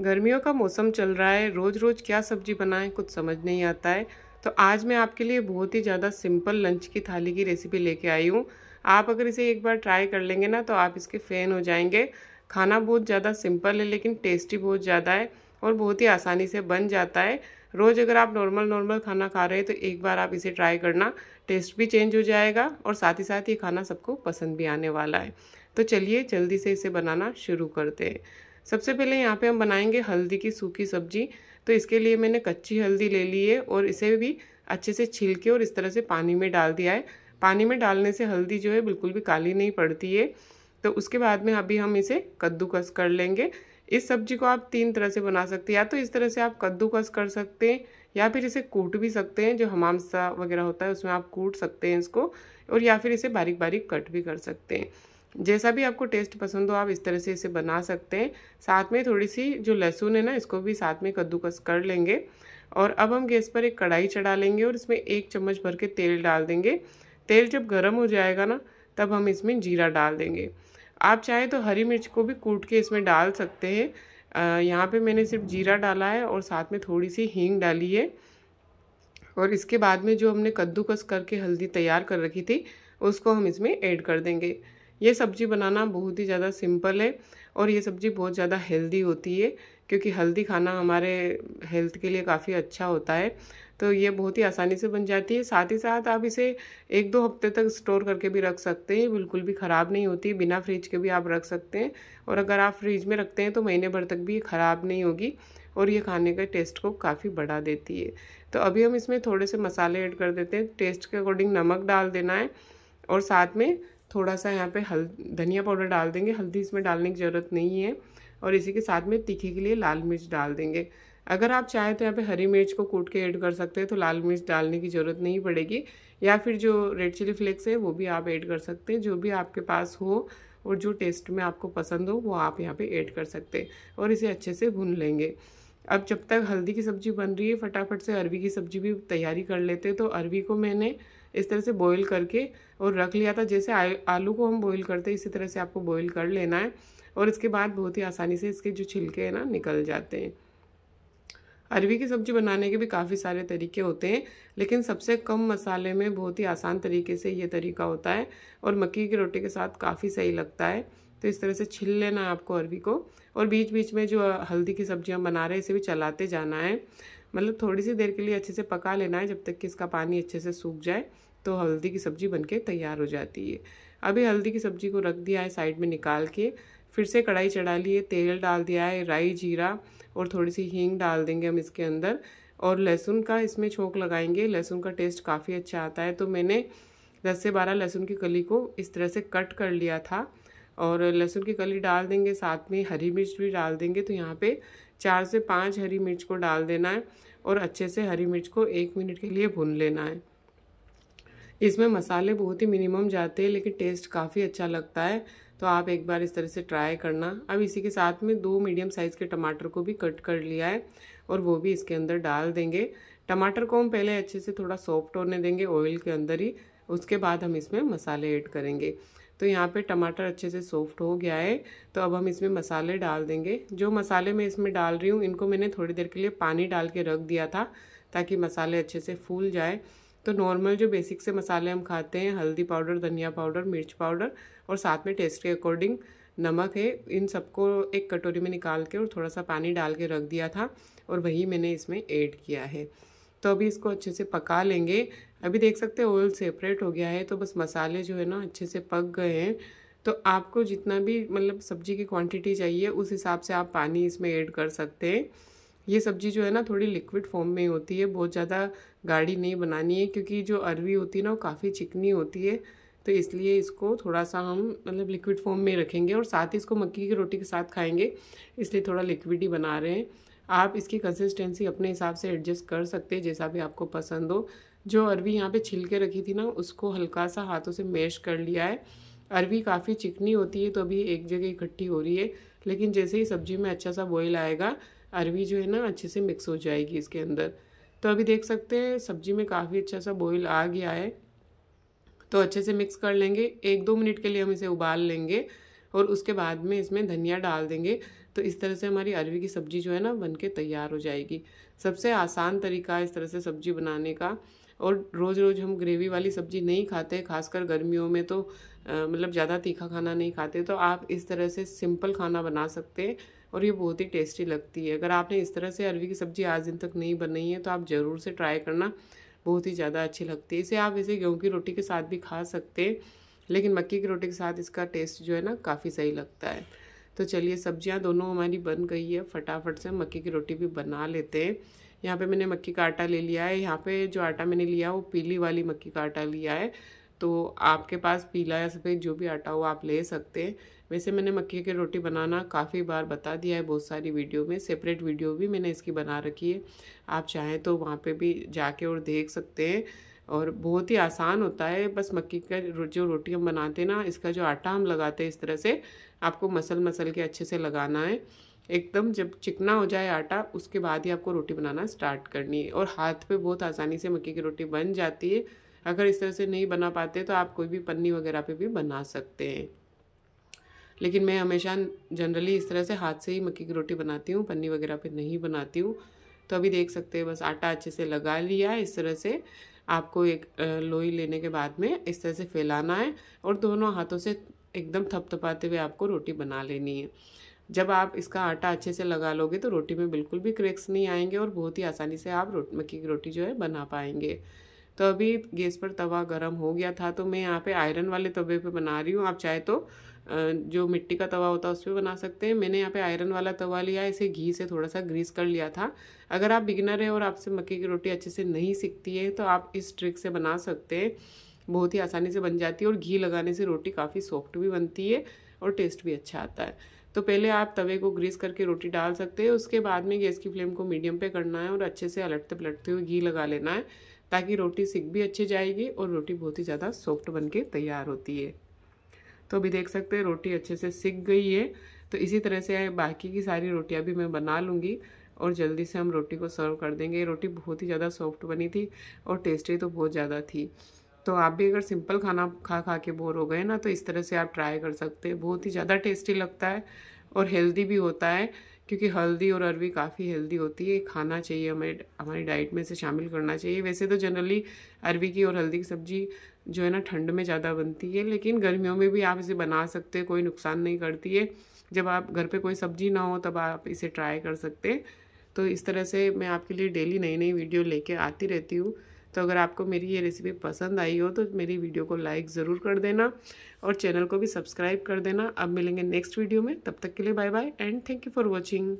गर्मियों का मौसम चल रहा है रोज़ रोज़ क्या सब्जी बनाएं कुछ समझ नहीं आता है तो आज मैं आपके लिए बहुत ही ज़्यादा सिंपल लंच की थाली की रेसिपी लेके आई हूँ आप अगर इसे एक बार ट्राई कर लेंगे ना तो आप इसके फ़ैन हो जाएंगे खाना बहुत ज़्यादा सिंपल है लेकिन टेस्टी बहुत ज़्यादा है और बहुत ही आसानी से बन जाता है रोज़ अगर आप नॉर्मल नॉर्मल खाना खा रहे हैं तो एक बार आप इसे ट्राई करना टेस्ट भी चेंज हो जाएगा और साथ ही साथ ये खाना सबको पसंद भी आने वाला है तो चलिए जल्दी से इसे बनाना शुरू करते हैं सबसे पहले यहाँ पे हम बनाएंगे हल्दी की सूखी सब्जी तो इसके लिए मैंने कच्ची हल्दी ले ली है और इसे भी अच्छे से छिल के और इस तरह से पानी में डाल दिया है पानी में डालने से हल्दी जो है बिल्कुल भी काली नहीं पड़ती है तो उसके बाद में अभी हम इसे कद्दूकस कर लेंगे इस सब्जी को आप तीन तरह से बना सकते हैं या तो इस तरह से आप कद्दूकस कर सकते हैं या फिर इसे कूट भी सकते हैं जो हमामसा वगैरह होता है उसमें आप कूट सकते हैं इसको और या फिर इसे बारीक बारीक कट भी कर सकते हैं जैसा भी आपको टेस्ट पसंद हो आप इस तरह से इसे बना सकते हैं साथ में थोड़ी सी जो लहसुन है ना इसको भी साथ में कद्दूकस कर लेंगे और अब हम गैस पर एक कढ़ाई चढ़ा लेंगे और इसमें एक चम्मच भर के तेल डाल देंगे तेल जब गर्म हो जाएगा ना तब हम इसमें जीरा डाल देंगे आप चाहे तो हरी मिर्च को भी कूट के इसमें डाल सकते हैं यहाँ पे मैंने सिर्फ जीरा डाला है और साथ में थोड़ी सी हींग डाली है और इसके बाद में जो हमने कद्दूकस करके हल्दी तैयार कर रखी थी उसको हम इसमें ऐड कर देंगे ये सब्ज़ी बनाना बहुत ही ज़्यादा सिंपल है और ये सब्ज़ी बहुत ज़्यादा हेल्दी होती है क्योंकि हल्दी खाना हमारे हेल्थ के लिए काफ़ी अच्छा होता है तो ये बहुत ही आसानी से बन जाती है साथ ही साथ आप इसे एक दो हफ्ते तक स्टोर करके भी रख सकते हैं बिल्कुल भी ख़राब नहीं होती बिना फ्रिज के भी आप रख सकते हैं और अगर आप फ्रिज में रखते हैं तो महीने भर तक भी ये ख़राब नहीं होगी और ये खाने के टेस्ट को काफ़ी बढ़ा देती है तो अभी हम इसमें थोड़े से मसाले ऐड कर देते हैं टेस्ट के अकॉर्डिंग नमक डाल देना है और साथ में थोड़ा सा यहाँ पे हल धनिया पाउडर डाल देंगे हल्दी इसमें डालने की ज़रूरत नहीं है और इसी के साथ में तीखे के लिए लाल मिर्च डाल देंगे अगर आप चाहें तो यहाँ पे हरी मिर्च को कूट के ऐड कर सकते हैं तो लाल मिर्च डालने की ज़रूरत नहीं पड़ेगी या फिर जो रेड चिली फ्लेक्स है वो भी आप ऐड कर सकते हैं जो भी आपके पास हो और जो टेस्ट में आपको पसंद हो वो आप यहाँ पर ऐड कर सकते हैं और इसे अच्छे से भून लेंगे अब जब तक हल्दी की सब्ज़ी बन रही है फटाफट से अरवी की सब्ज़ी भी तैयारी कर लेते हैं तो अरवी को मैंने इस तरह से बॉईल करके और रख लिया था जैसे आलू को हम बॉईल करते हैं इसी तरह से आपको बॉईल कर लेना है और इसके बाद बहुत ही आसानी से इसके जो छिलके हैं ना निकल जाते हैं अरवी की सब्ज़ी बनाने के भी काफ़ी सारे तरीके होते हैं लेकिन सबसे कम मसाले में बहुत ही आसान तरीके से ये तरीका होता है और मक्की की रोटी के साथ काफ़ी सही लगता है तो इस तरह से छिल लेना है आपको अरवी को और बीच बीच में जो हल्दी की सब्जी हम बना रहे हैं इसे भी चलाते जाना है मतलब थोड़ी सी देर के लिए अच्छे से पका लेना है जब तक कि इसका पानी अच्छे से सूख जाए तो हल्दी की सब्ज़ी बनके तैयार हो जाती है अभी हल्दी की सब्ज़ी को रख दिया है साइड में निकाल के फिर से कढ़ाई चढ़ा लिए तेल डाल दिया है राई जीरा और थोड़ी सी हींग डाल देंगे हम इसके अंदर और लहसुन का इसमें छोंक लगाएंगे लहसुन का टेस्ट काफ़ी अच्छा आता है तो मैंने दस से बारह लहसुन की कली को इस तरह से कट कर लिया था और लहसुन की कली डाल देंगे साथ में हरी मिर्च भी डाल देंगे तो यहाँ पे चार से पाँच हरी मिर्च को डाल देना है और अच्छे से हरी मिर्च को एक मिनट के लिए भून लेना है इसमें मसाले बहुत ही मिनिमम जाते हैं लेकिन टेस्ट काफ़ी अच्छा लगता है तो आप एक बार इस तरह से ट्राई करना अब इसी के साथ में दो मीडियम साइज़ के टमाटर को भी कट कर लिया है और वो भी इसके अंदर डाल देंगे टमाटर को हम पहले अच्छे से थोड़ा सॉफ्ट होने देंगे ऑयल के अंदर ही उसके बाद हम इसमें मसाले ऐड करेंगे तो यहाँ पे टमाटर अच्छे से सॉफ्ट हो गया है तो अब हम इसमें मसाले डाल देंगे जो मसाले मैं इसमें डाल रही हूँ इनको मैंने थोड़ी देर के लिए पानी डाल के रख दिया था ताकि मसाले अच्छे से फूल जाए तो नॉर्मल जो बेसिक से मसाले हम खाते हैं हल्दी पाउडर धनिया पाउडर मिर्च पाउडर और साथ में टेस्ट के अकॉर्डिंग नमक है इन सबको एक कटोरी में निकाल के और थोड़ा सा पानी डाल के रख दिया था और वही मैंने इसमें ऐड किया है तो अभी इसको अच्छे से पका लेंगे अभी देख सकते हैं ऑयल सेपरेट हो गया है तो बस मसाले जो है ना अच्छे से पक गए हैं तो आपको जितना भी मतलब सब्जी की क्वांटिटी चाहिए उस हिसाब से आप पानी इसमें ऐड कर सकते हैं ये सब्जी जो है ना थोड़ी लिक्विड फॉर्म में होती है बहुत ज़्यादा गाढ़ी नहीं बनानी है क्योंकि जो अरवी होती है ना वो काफ़ी चिकनी होती है तो इसलिए इसको थोड़ा सा हम मतलब लिक्विड फॉर्म में रखेंगे और साथ ही इसको मक्की की रोटी के साथ खाएंगे इसलिए थोड़ा लिक्विड ही बना रहे हैं आप इसकी कंसिस्टेंसी अपने हिसाब से एडजस्ट कर सकते हैं जैसा भी आपको पसंद हो जो अरवी यहाँ पे छिल के रखी थी ना उसको हल्का सा हाथों से मैश कर लिया है अरवी काफ़ी चिकनी होती है तो अभी एक जगह इकट्ठी हो रही है लेकिन जैसे ही सब्जी में अच्छा सा बॉयल आएगा अरवी जो है ना अच्छे से मिक्स हो जाएगी इसके अंदर तो अभी देख सकते हैं सब्जी में काफ़ी अच्छा सा बॉयल आ गया है तो अच्छे से मिक्स कर लेंगे एक दो मिनट के लिए हम इसे उबाल लेंगे और उसके बाद में इसमें धनिया डाल देंगे तो इस तरह से हमारी अरवी की सब्ज़ी जो है ना बन के तैयार हो जाएगी सबसे आसान तरीका इस तरह से सब्ज़ी बनाने का और रोज़ रोज़ हम ग्रेवी वाली सब्ज़ी नहीं खाते खासकर गर्मियों में तो मतलब ज़्यादा तीखा खाना नहीं खाते तो आप इस तरह से सिंपल खाना बना सकते हैं और ये बहुत ही टेस्टी लगती है अगर आपने इस तरह से अरवी की सब्ज़ी आज दिन तक नहीं बनाई है तो आप ज़रूर से ट्राई करना बहुत ही ज़्यादा अच्छी लगती है इसे आप इसे गेहूँ की रोटी के साथ भी खा सकते हैं लेकिन मक्की की रोटी के साथ इसका टेस्ट जो है ना काफ़ी सही लगता है तो चलिए सब्ज़ियाँ दोनों हमारी बन गई है फटाफट से मक्की की रोटी भी बना लेते हैं यहाँ पे मैंने मक्की का आटा ले लिया है यहाँ पे जो आटा मैंने लिया वो पीली वाली मक्की का आटा लिया है तो आपके पास पीला या सफ़ेद जो भी आटा हो आप ले सकते हैं वैसे मैंने मक्की की रोटी बनाना काफ़ी बार बता दिया है बहुत सारी वीडियो में सेपरेट वीडियो भी मैंने इसकी बना रखी है आप चाहें तो वहाँ पे भी जाके और देख सकते हैं और बहुत ही आसान होता है बस मक्की का जो रोटी हम बनाते हैं ना इसका जो आटा हम लगाते हैं इस तरह से आपको मसल मसल के अच्छे से लगाना है एकदम जब चिकना हो जाए आटा उसके बाद ही आपको रोटी बनाना स्टार्ट करनी है और हाथ पे बहुत आसानी से मक्के की रोटी बन जाती है अगर इस तरह से नहीं बना पाते तो आप कोई भी पन्नी वगैरह पे भी बना सकते हैं लेकिन मैं हमेशा जनरली इस तरह से हाथ से ही मक्की की रोटी बनाती हूँ पन्नी वगैरह पे नहीं बनाती हूँ तो अभी देख सकते हैं बस आटा अच्छे से लगा लिया इस तरह से आपको एक लोई लेने के बाद में इस तरह से फैलाना है और दोनों हाथों से एकदम थपथपाते हुए आपको रोटी बना लेनी है जब आप इसका आटा अच्छे से लगा लोगे तो रोटी में बिल्कुल भी क्रेक्स नहीं आएंगे और बहुत ही आसानी से आप रोट मक्की की रोटी जो है बना पाएंगे तो अभी गैस पर तवा गरम हो गया था तो मैं यहाँ पे आयरन वाले तवे पे बना रही हूँ आप चाहे तो जो मिट्टी का तवा होता है उस पर बना सकते हैं मैंने यहाँ पे आयरन वाला तवा लिया इसे घी से थोड़ा सा ग्रीस कर लिया था अगर आप बिगिनर है और आपसे मक्के की रोटी अच्छे से नहीं सीखती है तो आप इस ट्रिक से बना सकते हैं बहुत ही आसानी से बन जाती है और घी लगाने से रोटी काफ़ी सॉफ्ट भी बनती है और टेस्ट भी अच्छा आता है तो पहले आप तवे को ग्रीस करके रोटी डाल सकते हैं उसके बाद में गैस की फ्लेम को मीडियम पे करना है और अच्छे से अलटते पलटते हुए घी लगा लेना है ताकि रोटी सिक भी अच्छी जाएगी और रोटी बहुत ही ज़्यादा सॉफ्ट बन के तैयार होती है तो अभी देख सकते हैं रोटी अच्छे से सिक गई है तो इसी तरह से बाकी की सारी रोटियाँ भी मैं बना लूँगी और जल्दी से हम रोटी को सर्व कर देंगे रोटी बहुत ही ज़्यादा सॉफ्ट बनी थी और टेस्टी तो बहुत ज़्यादा थी तो आप भी अगर सिंपल खाना खा खा के बोर हो गए ना तो इस तरह से आप ट्राई कर सकते हैं बहुत ही ज़्यादा टेस्टी लगता है और हेल्दी भी होता है क्योंकि हल्दी और अरवी काफ़ी हेल्दी होती है खाना चाहिए हमें हमारी डाइट में से शामिल करना चाहिए वैसे तो जनरली अरवी की और हल्दी की सब्ज़ी जो है ना ठंड में ज़्यादा बनती है लेकिन गर्मियों में भी आप इसे बना सकते हैं कोई नुकसान नहीं करती है जब आप घर पे कोई सब्ज़ी ना हो तब आप इसे ट्राई कर सकते तो इस तरह से मैं आपके लिए डेली नई नई वीडियो लेके आती रहती हूँ तो अगर आपको मेरी ये रेसिपी पसंद आई हो तो मेरी वीडियो को लाइक ज़रूर कर देना और चैनल को भी सब्सक्राइब कर देना अब मिलेंगे नेक्स्ट वीडियो में तब तक के लिए bye bye and thank you for watching